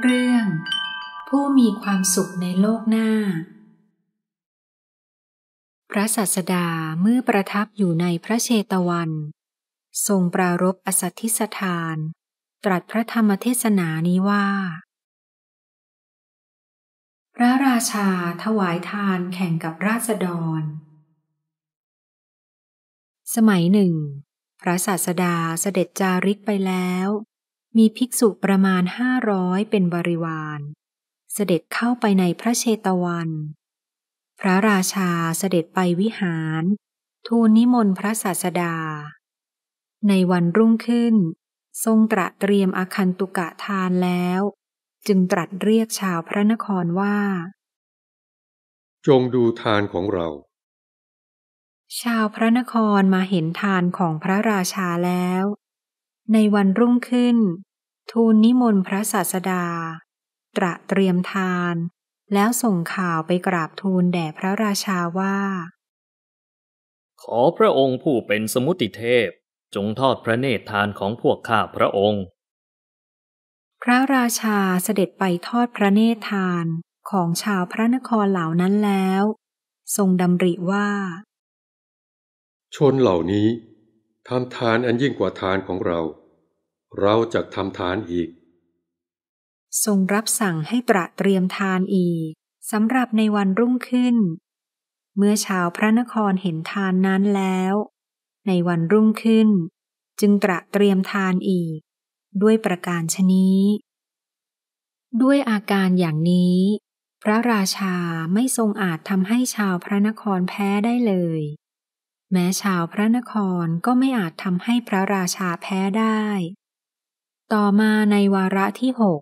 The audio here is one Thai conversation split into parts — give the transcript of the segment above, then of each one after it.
เรื่องผู้มีความสุขในโลกหน้า พระสัสดาเมื่อประทับอยู่ในพระเชตวัน ทรงปรารบอสัตทิสถาน ตรัสพระธรรมเทศนานี้ว่า พระราชาถวายทานแข่งกับราษฎร สมัยหนึ่ง พระศาสดาเสด็จจาริกไปแล้วมีภิกษุประมาณห้าร้อยเป็นบริวาร เสด็จเข้าไปในพระเชตวัน พระราชาเสด็จไปวิหาร ทูลนิมนต์พระศาสดา ในวันรุ่งขึ้น ทรงตระเตรียมอาคันตุกะทานแล้ว จึงตรัสเรียกชาวพระนครว่า จงดูทานของเรา ชาวพระนครมาเห็นทานของพระราชาแล้วในวันรุ่งขึ้น ทูลนิมนต์พระศาสดา ตระเตรียมทาน แล้วส่งข่าวไปกราบทูลแด่พระราชาว่า ขอพระองค์ผู้เป็นสมุติเทพจงทอดพระเนตรทานของพวกข้าพระองค์ พระราชาเสด็จไปทอดพระเนตรทานของชาวพระนครเหล่านั้นแล้ว ทรงดำริว่า ชนเหล่านี้ทำทานอันยิ่งกว่าทานของเรา เราจะทำทานอีก ทรงรับสั่งให้ตระเตรียมทานอีกสำหรับในวันรุ่งขึ้น เมื่อชาวพระนครเห็นทานนั้นแล้ว ในวันรุ่งขึ้น จึงตระเตรียมทานอีก ด้วยประการชนี้ด้วยอาการอย่างนี้ พระราชาไม่ทรงอาจทำให้ชาวพระนครแพ้ได้เลยแม้ชาวพระนครก็ไม่อาจทำให้พระราชาแพ้ได้ ต่อมาในวาระที่หก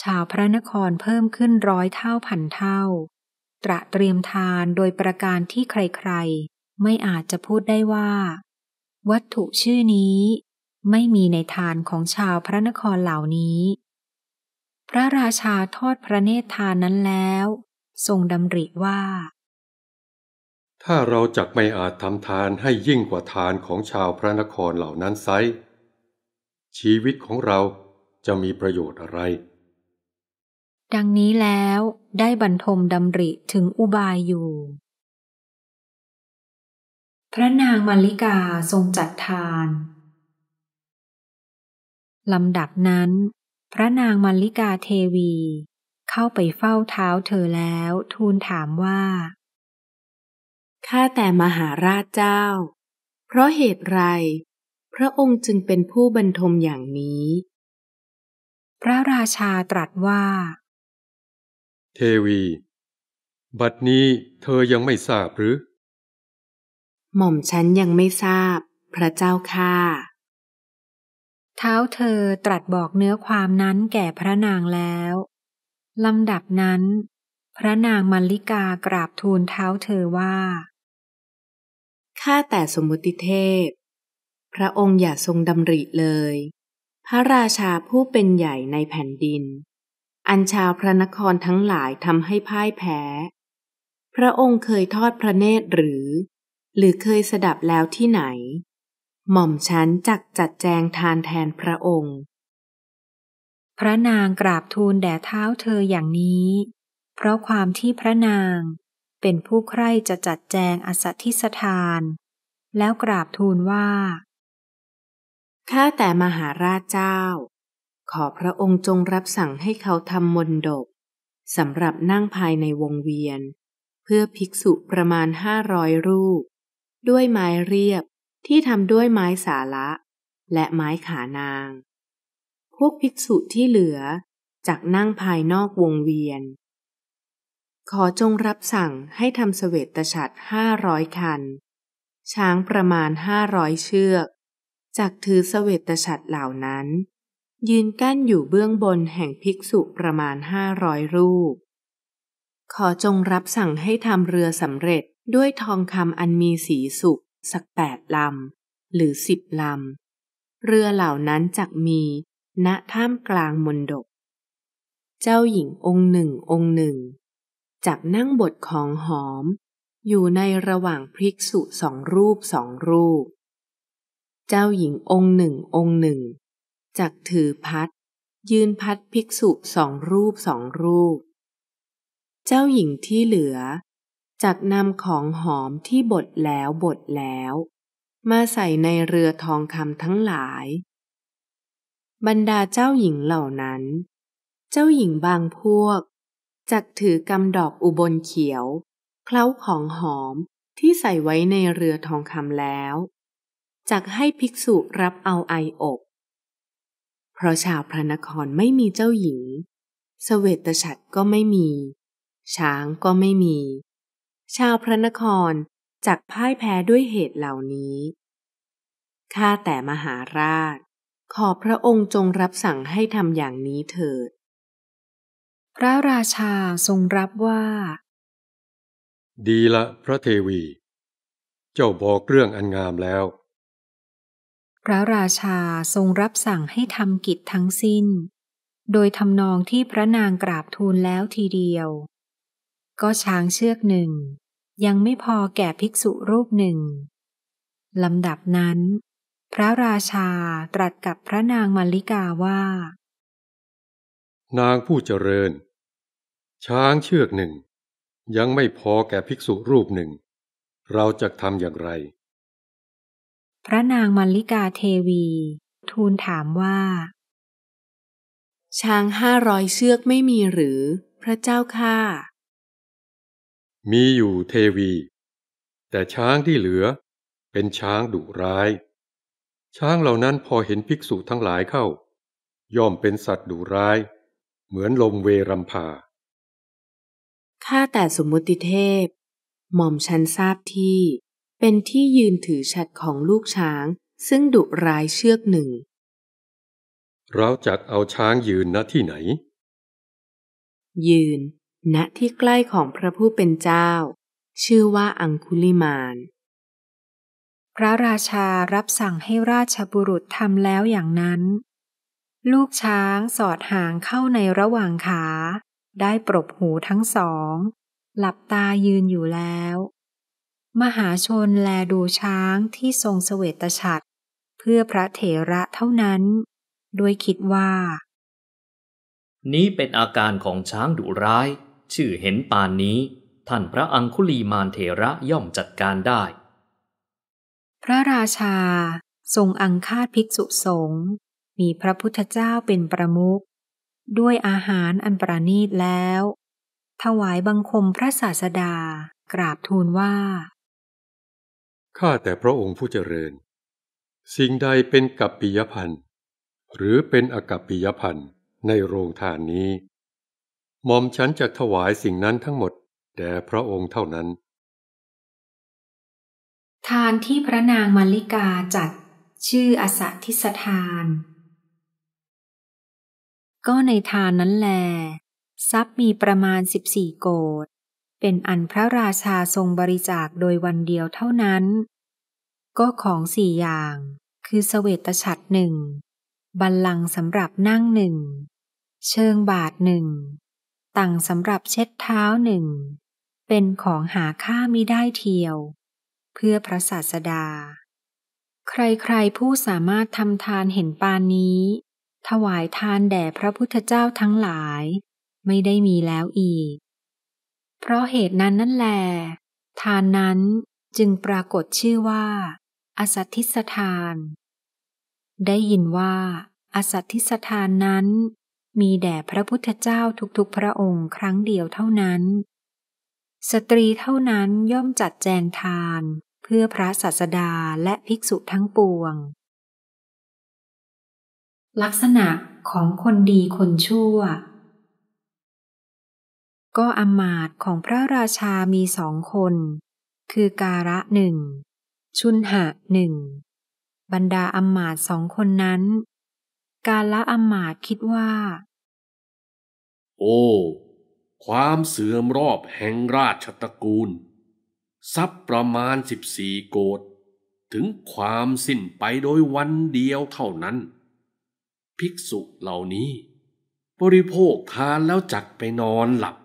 ชาวพระนครเพิ่มขึ้นร้อยเท่าพันเท่า ตระเตรียมทานโดยประการที่ใครๆ ไม่อาจจะพูดได้ว่า วัตถุชื่อนี้ ไม่มีในทานของชาวพระนครเหล่านี้ พระราชาทอดพระเนตรทานนั้นแล้ว ทรงดำริว่าถ้าเราจักไม่อาจทำทานให้ยิ่งกว่าทานของชาวพระนครเหล่านั้นไซ ชีวิตของเราจะมีประโยชน์อะไร ดังนี้แล้วได้บรรทมดำริถึงอุบายอยู่ พระนางมาริกาทรงจัดทาน ลำดับนั้นพระนางมาลิกาเทวีเข้าไปเฝ้าเท้าเธอแล้วทูลถามว่าข้าแต่มหาราชเจ้า เพราะเหตุไร พระองค์จึงเป็นผู้บรรทมอย่างนี้ พระราชาตรัสว่า เทวี บัดนี้เธอยังไม่ทราบหรือ หม่อมฉันยังไม่ทราบพระเจ้าค่า เท้าเธอตรัสบอกเนื้อความนั้นแก่พระนางแล้วลำดับนั้น พระนางมัลลิกากราบทูลเท้าเธอว่าข้าแต่สมุติเทพ พระองค์อย่าทรงดำริเลย พระราชาผู้เป็นใหญ่ในแผ่นดิน อันชาวพระนครทั้งหลายทำให้พ่ายแพ้ พระองค์เคยทอดพระเนตรหรือ หรือเคยสดับแล้วที่ไหน หม่อมฉันจักจัดแจงทานแทนพระองค์ พระนางกราบทูลแด่เท้าเธออย่างนี้ เพราะความที่พระนางเป็นผู้ใคร่จะจัดแจงอสัตทิสถาน แล้วกราบทูลว่า ข้าแต่มหาราชเจ้า ขอพระองค์จงรับสั่งให้เขาทำมนดกสำหรับนั่งภายในวงเวียน เพื่อภิกษุประมาณห้าร้อยรูป ด้วยไม้เรียบที่ทำด้วยไม้สาละ และไม้ขานาง พวกภิกษุที่เหลือจากนั่งภายนอกวงเวียนขอจงรับสั่งให้ทำสเสวตฉัตรห้าร้อยคัน ช้างประมาณห้าร้อยเชือก จากถือสเสวตฉัตรเหล่านั้น ยืนกั้นอยู่เบื้องบนแห่งภิกษุประมาณห้าร้อยรูป ขอจงรับสั่งให้ทำเรือสำเร็จด้วยทองคำอันมีสีสุก สักแปดลำหรือสิบลำเรือเหล่านั้นจักมีณท่ามกลางมนดก เจ้าหญิงองค์หนึ่งองค์หนึ่งจับนั่งบทของหอมอยู่ในระหว่างภิกษุสองรูปสองรูป เจ้าหญิงองค์หนึ่งองค์หนึ่งจักถือพัด ยืนพัดภิกษุสองรูปสองรูป เจ้าหญิงที่เหลือ จักนำของหอมที่บทแล้วบทแล้ว มาใส่ในเรือทองคำทั้งหลาย บรรดาเจ้าหญิงเหล่านั้น เจ้าหญิงบางพวกจักถือกำดอกอุบลเขียวเคล้าของหอมที่ใส่ไว้ในเรือทองคำแล้ว จักให้ภิกษุรับเอาไออบเพราะชาวพระนครไม่มีเจ้าหญิง สเวตฉัตรก็ไม่มี ช้างก็ไม่มี ชาวพระนครจักพ่ายแพ้ด้วยเหตุเหล่านี้ ข้าแต่มหาราช ขอพระองค์จงรับสั่งให้ทำอย่างนี้เถิดพระราชาทรงรับว่า ดีละ พระเทวี เจ้าบอกเรื่องอันงามแล้ว พระราชาทรงรับสั่งให้ทำกิจทั้งสิ้น โดยทำนองที่พระนางกราบทูลแล้วทีเดียว ก็ช้างเชือกหนึ่ง ยังไม่พอแก่ภิกษุรูปหนึ่งลำดับนั้นพระราชาตรัสกับพระนางมัลลิกาว่านางผู้เจริญ ช้างเชือกหนึ่งยังไม่พอแก่ภิกษุรูปหนึ่ง เราจะทำอย่างไร พระนางมัลลิกาเทวีทูลถามว่า ช้างห้าร้อยเชือกไม่มีหรือพระเจ้า ค่า มีอยู่เทวี แต่ช้างที่เหลือเป็นช้างดุร้าย ช้างเหล่านั้นพอเห็นภิกษุทั้งหลายเข้า ย่อมเป็นสัตว์ดุร้ายเหมือนลมเวรำพา ข้าแต่สมมุติเทพ หม่อมชันทราบที่ เป็นที่ยืนถือฉัดของลูกช้างซึ่งดุร้ายเชือกหนึ่ง เราจักเอาช้างยืนณที่ไหน ยืน ณที่ใกล้ของพระผู้เป็นเจ้า ชื่อว่าอังคุลิมาน พระราชารับสั่งให้ราชบุรุษทำแล้วอย่างนั้นลูกช้างสอดหางเข้าในระหว่างขาได้ปรบหูทั้งสอง หลับตายืนอยู่แล้ว มหาชนแลดูช้างที่ทรงเสวตฉัตร เพื่อพระ เถระเท่านั้นโดยคิดว่า นี้เป็นอาการของช้างดุร้าย ชื่อเห็นปานนี้ ท่านพระอังคุลีมานเถระย่อมจัดการได้ พระราชาทรงอังคาดภิกษุสงฆ์ีพระพุทธเจ้าเป็นประมุขด้วยอาหารอันประณีตแล้ว ถวายบังคมพระศาสดากราบทูลว่า ข้าแต่พระองค์ผู้เจริญ สิ่งใดเป็นกัปปิยพันธ์หรือเป็นอกัปปิยพันธ์ในโรงทานนี้หม่อมฉันจะถวายสิ่งนั้นทั้งหมดแด่พระองค์เท่านั้น ทานที่พระนางมาริกาจัดชื่ออสัตทิสทานก็ในทานนั้นแล ทรัพย์มีประมาณสิบี่โกดเป็นอันพระราชาทรงบริจาคโดยวันเดียวเท่านั้น ก็ของสี่อย่างคือสเวตฉัตรหนึ่งบัลลังสำหรับนั่งหนึ่ง เชิงบาทหนึ่ง ตังสำหรับเช็ดเท้าหนึ่ง เป็นของหาค่ามิได้เทียว เพื่อพระศาสดา ใครๆผู้สามารถทำทานเห็นปานนี้ถวายทานแด่พระพุทธเจ้าทั้งหลาย ไม่ได้มีแล้วอีก เพราะเหตุนั้นนั่นแล ทานนั้นจึงปรากฏชื่อว่า อสัตทิสทาน ได้ยินว่าอสัตทิสทานนั้น มีแด่พระพุทธเจ้าทุกๆ พระองค์ครั้งเดียวเท่านั้น สตรีเท่านั้นย่อมจัดแจงทานเพื่อพระศาสดาและภิกษุทั้งปวงลักษณะของคนดีคนชั่ว ก็อมาตของพระราชามีสองคน คือการะหนึ่ง ชุนหะหนึ่ง บรรดาอมาตสองคนนั้น กาละอมาตคิดว่า โอ้ ความเสื่อมรอบแห่งราชตระกูล ทรัพย์ประมาณสิบสี่โกดถึงความสิ้นไปโดยวันเดียวเท่านั้นภิกษุเหล่านี้ บริโภคทานแล้วจักไปนอนหลับ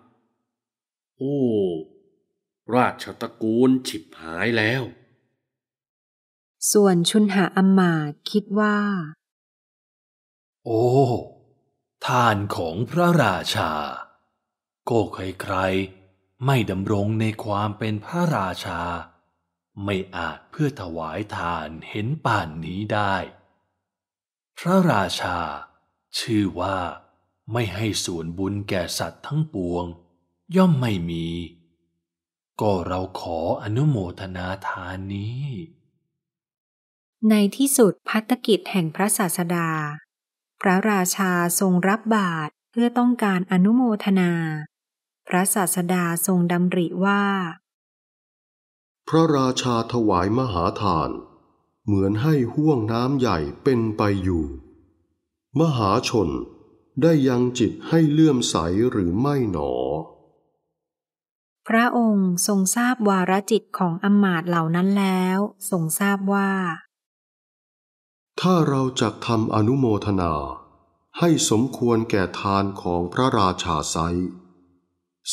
โอ้ ราชตระกูลฉิบหายแล้ว ส่วนชุนหาอมมาคิดว่า โอ้ ทานของพระราชาก็ใครๆไม่ดำรงในความเป็นพระราชา ไม่อาจเพื่อถวายทานเห็นป่านนี้ได้พระราชาชื่อว่าไม่ให้ส่วนบุญแก่สัตว์ทั้งปวง ย่อมไม่มี ก็เราขออนุโมทนาทานนี้ ในที่สุดพัฒกิจแห่งพระศาสดา พระราชาทรงรับบาตรเพื่อต้องการอนุโมทนา พระศาสดาทรงดำริว่า พระราชาถวายมหาทานเหมือนให้ห่วงน้ำใหญ่เป็นไปอยู่ มหาชนได้ยังจิตให้เลื่อมใสหรือไม่หนอ พระองค์ทรงทราบวาระจิตของอมาตเหล่านั้นแล้วทรงทราบว่า ถ้าเราจะทำอนุโมทนา ให้สมควรแก่ทานของพระราชาไซ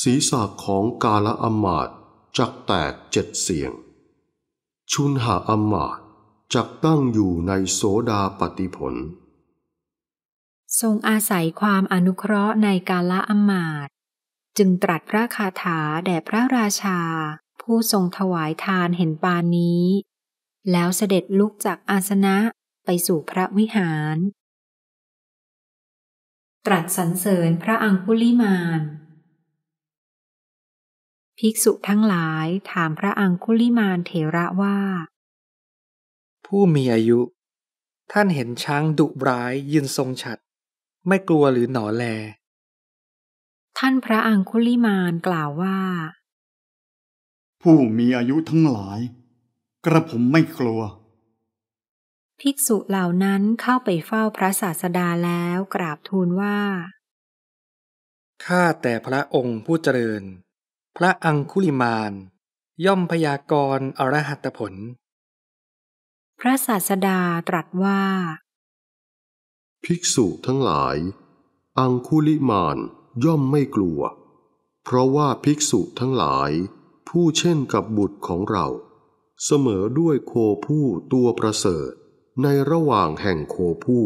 ศีรษะของกาละอมาตจักแตกเจ็ดเสียง ชุนหาอมาตจักตั้งอยู่ในโสดาปฏิผล ทรงอาศัยความอนุเคราะห์ในกาละอมาต จึงตรัสพระคาถาแด่พระราชา ผู้ทรงถวายทานเห็นปานนี้ แล้วเสด็จลุกจากอาสนะไปสู่พระวิหาร ตรัสสรรเสริญพระอังคุลิมานภิกษุทั้งหลายถามพระอังคุลิมานเถระว่าผู้มีอายุ ท่านเห็นช้างดุร้ายยืนทรงฉัดไม่กลัวหรือหนอแล ท่านพระอังคุลิมานกล่าวว่า ผู้มีอายุทั้งหลาย กระผมไม่กลัว ภิกษุเหล่านั้นเข้าไปเฝ้าพระศาสดาแล้วกราบทูลว่า ข้าแต่พระองค์ผู้เจริญ พระอังคุลิมานย่อมพยากรณ์อรหัตผลพระศาสดาตรัสว่า ภิกษุทั้งหลาย อังคุลิมานย่อมไม่กลัว เพราะว่าภิกษุทั้งหลายผู้เช่นกับบุตรของเรา เสมอด้วยโคผู้ตัวประเสริฐ ในระหว่างแห่งโคผู้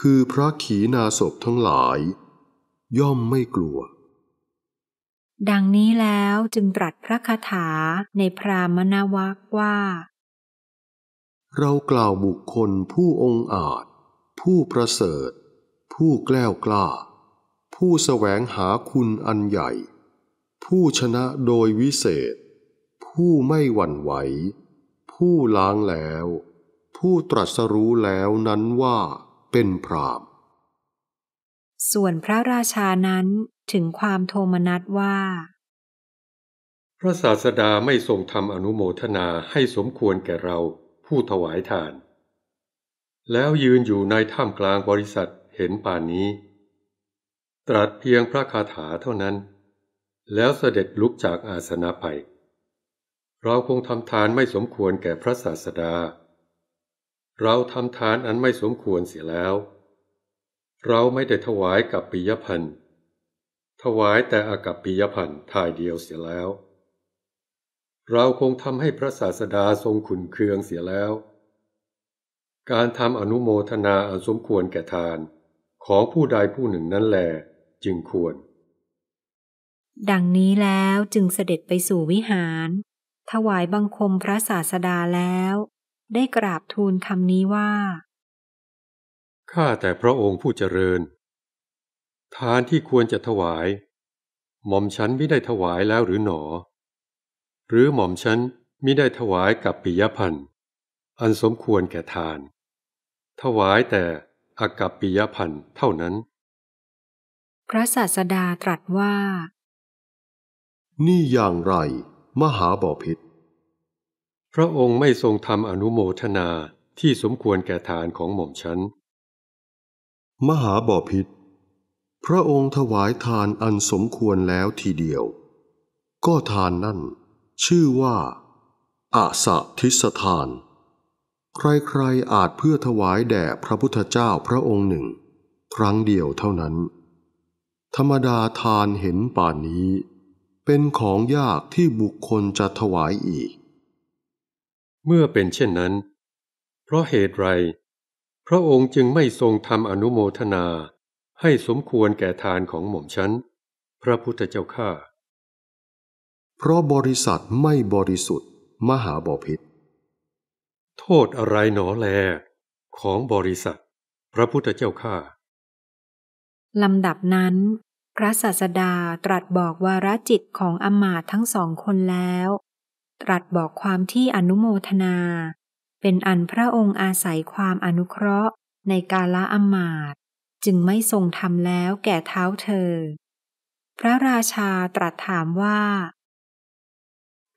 คือพระขีณาสพทั้งหลายย่อมไม่กลัว ดังนี้แล้วจึงตรัสพระคาถาในพรามณวักว่าเรากล่าวบุคคลผู้องอาจ ผู้ประเสริฐ ผู้แกล้วกล้า ผู้สแสวงหาคุณอันใหญ่ ผู้ชนะโดยวิเศษ ผู้ไม่หวั่นไหว ผู้ล้างแล้ว ผู้ตรัสรู้แล้วนั้นว่าเป็นพรามส่วนพระราชานั้นถึงความโทมนัสว่า พระศาสดาไม่ทรงทำอนุโมทนาให้สมควรแก่เราผู้ถวายทาน แล้วยืนอยู่ในถ้ำกลางบริษัทเห็นป่านนี้ ตรัสเพียงพระคาถาเท่านั้น แล้วเสด็จลุกจากอาสนะไปเราคงทำทานไม่สมควรแก่พระศาสดา เราทำทานอันไม่สมควรเสียแล้ว เราไม่ได้ถวายกับปิยพันธ์ถวายแต่อากับปิยพันธ์ทายเดียวเสียแล้วเราคงทำให้พระศาสดาทรงขุนเคืองเสียแล้ว การทำอนุโมทนาอันสมควรแก่ทาน ของผู้ใดผู้หนึ่งนั้นแหล จึงควร ดังนี้แล้วจึงเสด็จไปสู่วิหาร ถวายบังคมพระศาสดาแล้ว ได้กราบทูลคำนี้ว่า ข้าแต่พระองค์ผู้เจริญ ทานที่ควรจะถวายหม่อมฉันไม่ได้ถวายแล้วหรือหนอหรือหม่อมฉันมิได้ถวายกับปิยพันธ์อันสมควรแก่ทาน ถวายแต่อากับปิยพันธ์เท่านั้น พระศาสดาตรัสว่า นี่อย่างไร มหาบอพิษพระองค์ไม่ทรงทำอนุโมทนาที่สมควรแก่ทานของหม่อมฉันมหาบอพิษพระองค์ถวายทานอันสมควรแล้วทีเดียว ก็ทานนั่นชื่อว่าอาสะทิสทาน ใครๆอาจเพื่อถวายแด่พระพุทธเจ้าพระองค์หนึ่ง ครั้งเดียวเท่านั้น ธรรมดาทานเห็นป่านนี้ เป็นของยากที่บุคคลจะถวายอีก เมื่อเป็นเช่นนั้น เพราะเหตุไร พระองค์จึงไม่ทรงทำอนุโมทนาให้สมควรแก่ทานของหม่อมฉัน พระพุทธเจ้าข้าเพราะบริษัทไม่บริสุทธิ์มหาบอพิษ โทษอะไรหนอแลของบริษัท พระพุทธเจ้าข้า ลำดับนั้น พระศาสดาตรัสบอกวาระจิตของอมาตทั้งสองคนแล้ว ตรัสบอกความที่อนุโมทนา เป็นอันพระองค์อาศัยความอนุเคราะห์ในกาละอมาตจึงไม่ทรงทำแล้วแก่เท้าเธอ พระราชาตรัสถามว่า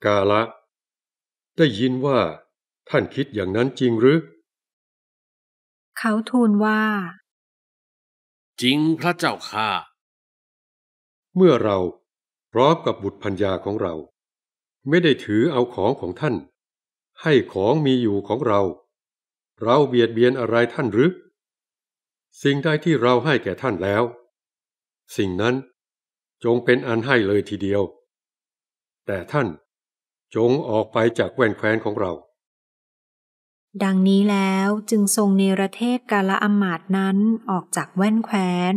กาละ ได้ยินว่าท่านคิดอย่างนั้นจริงหรือเขาทูลว่า จริงพระเจ้าค่ะ เมื่อเราพร้อมกับบุตรพัญญาของเรา ไม่ได้ถือเอาของของท่าน ให้ของมีอยู่ของเรา เราเบียดเบียนอะไรท่านหรือสิ่งใดที่เราให้แก่ท่านแล้ว สิ่งนั้นจงเป็นอันให้เลยทีเดียว แต่ท่านจงออกไปจากแว่นแคว้นของเรา ดังนี้แล้วจึงทรงเนรเทศกาละอมาตนั้นออกจากแว่นแคว้น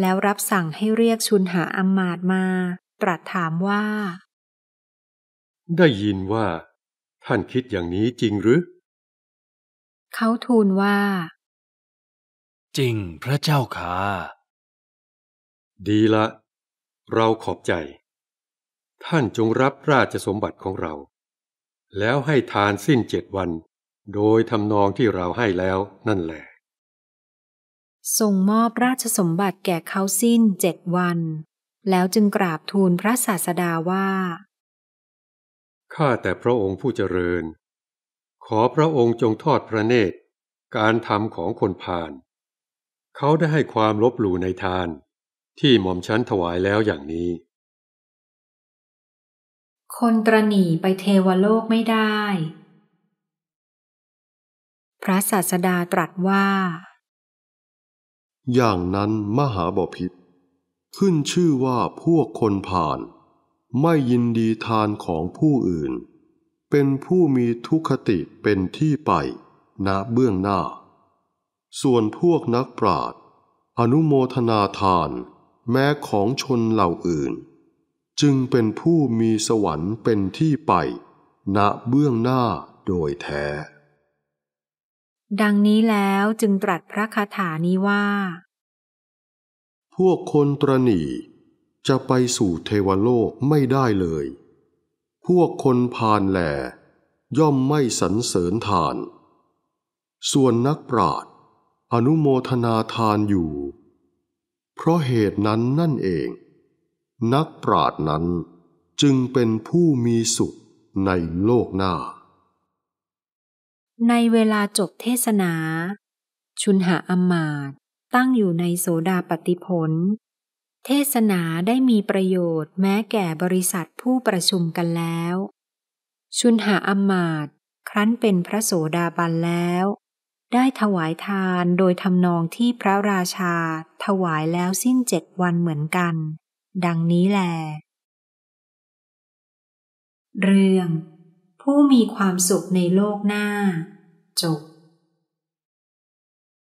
แล้วรับสั่งให้เรียกชุนหาอมาตมา ตรัสถามว่า ได้ยินว่า ท่านคิดอย่างนี้จริงหรือ เขาทูลว่า จริงพระเจ้าค่ะดีละ เราขอบใจท่านจงรับราชสมบัติของเรา แล้วให้ทานสิ้นเจ็ดวัน โดยทำนองที่เราให้แล้วนั่นแหละส่งมอบราชสมบัติแก่เขาสิ้นเจ็ดวัน แล้วจึงกราบทูลพระศาสดาว่าข้าแต่พระองค์ผู้เจริญ ขอพระองค์จงทอดพระเนตร การทำของคนผ่าน เขาได้ให้ความลบหลู่ในทาน ที่หม่อมชั้นถวายแล้วอย่างนี้คนตรณีไปเทวโลกไม่ได้ พระศาสดาตรัสว่า อย่างนั้นมหาบพิษขึ้นชื่อว่าพวกคนผ่าน ไม่ยินดีทานของผู้อื่น เป็นผู้มีทุคติเป็นที่ไป ณเบื้องหน้า ส่วนพวกนักปราชญ์อนุโมทนาทาน แม้ของชนเหล่าอื่นจึงเป็นผู้มีสวรรค์เป็นที่ไป ณ เบื้องหน้าโดยแท้ ดังนี้แล้วจึงตรัสพระคาถานี้ว่า พวกคนตรณีจะไปสู่เทวโลกไม่ได้เลย พวกคนพานแหลย่อมไม่สรรเสริญทาน ส่วนนักปราดอนุโมทนาทานอยู่ เพราะเหตุนั้นนั่นเองนักปราดนั้นจึงเป็นผู้มีสุขในโลกหน้า ในเวลาจบเทศนา ชุนหาอมาตตั้งอยู่ในโสดาปฏิพลเทศนาได้มีประโยชน์แม้แก่บริษัทผู้ประชุมกันแล้ว ชุนหาอมาตครั้นเป็นพระโสดาบันแล้ว ได้ถวายทานโดยทำนองที่พระราชาถวายแล้วสิ้นเจ็ดวันเหมือนกันดังนี้แลเรื่อง ผู้มีความสุขในโลกหน้าจบ